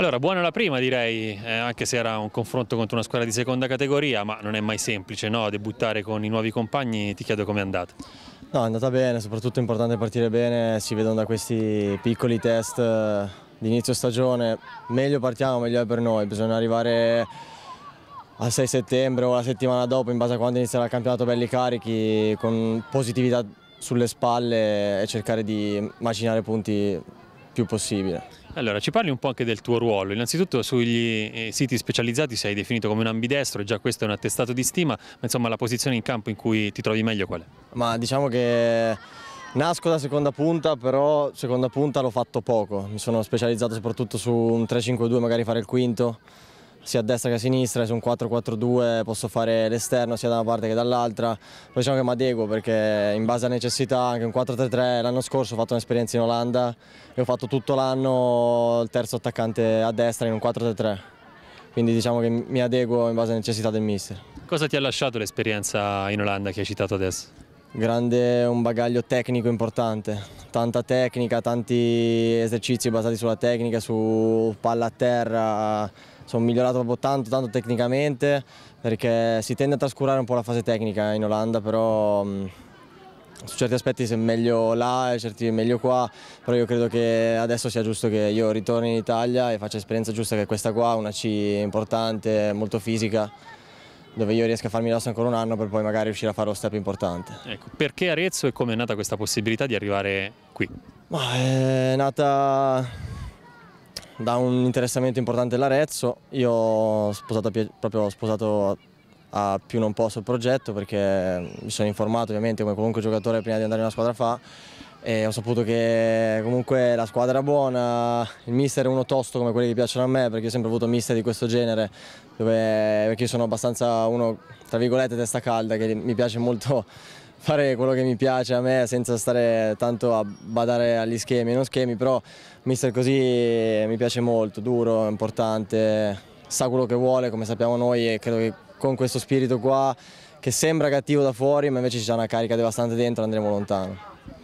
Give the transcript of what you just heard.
Allora, buona la prima direi, eh, anche se era un confronto contro una squadra di seconda categoria, ma non è mai semplice no? debuttare con i nuovi compagni, ti chiedo com'è andata. No, è andata bene, soprattutto è importante partire bene, si vedono da questi piccoli test eh, di inizio stagione, meglio partiamo, meglio è per noi, bisogna arrivare a 6 settembre o la settimana dopo in base a quando inizierà il campionato belli carichi con positività sulle spalle e cercare di macinare punti più possibile. Allora, ci parli un po' anche del tuo ruolo. Innanzitutto sugli eh, siti specializzati sei definito come un ambidestro, già questo è un attestato di stima, ma insomma la posizione in campo in cui ti trovi meglio qual è? Ma diciamo che nasco da seconda punta, però seconda punta l'ho fatto poco. Mi sono specializzato soprattutto su un 3-5-2, magari fare il quinto, sia a destra che a sinistra, su un 4-4-2 posso fare l'esterno sia da una parte che dall'altra, poi diciamo che mi adeguo perché in base a necessità anche un 4-3-3 l'anno scorso ho fatto un'esperienza in Olanda e ho fatto tutto l'anno il terzo attaccante a destra in un 4-3-3, quindi diciamo che mi adeguo in base a necessità del mister. Cosa ti ha lasciato l'esperienza in Olanda che hai citato adesso? Grande, un bagaglio tecnico importante, tanta tecnica, tanti esercizi basati sulla tecnica, su palla a terra, sono migliorato proprio tanto, tanto tecnicamente perché si tende a trascurare un po' la fase tecnica in Olanda, però mm, su certi aspetti è meglio là e certi è meglio qua, però io credo che adesso sia giusto che io ritorni in Italia e faccia esperienza giusta che questa qua, una C importante, molto fisica, dove io riesco a farmi l'asso ancora un anno per poi magari riuscire a fare lo step importante. Ecco, perché Arezzo e come è nata questa possibilità di arrivare qui? Ma eh, è nata da un interessamento importante dell'Arezzo. Io ho sposato, proprio sposato a più non posso il progetto perché mi sono informato ovviamente come qualunque giocatore prima di andare in una squadra fa e ho saputo che comunque la squadra era buona, il mister è uno tosto come quelli che piacciono a me perché ho sempre avuto mister di questo genere dove, perché io sono abbastanza uno tra virgolette testa calda che mi piace molto fare quello che mi piace a me senza stare tanto a badare agli schemi e non schemi, però mister così mi piace molto, duro, importante, sa quello che vuole come sappiamo noi e credo che con questo spirito qua che sembra cattivo da fuori ma invece c'è una carica devastante dentro andremo lontano.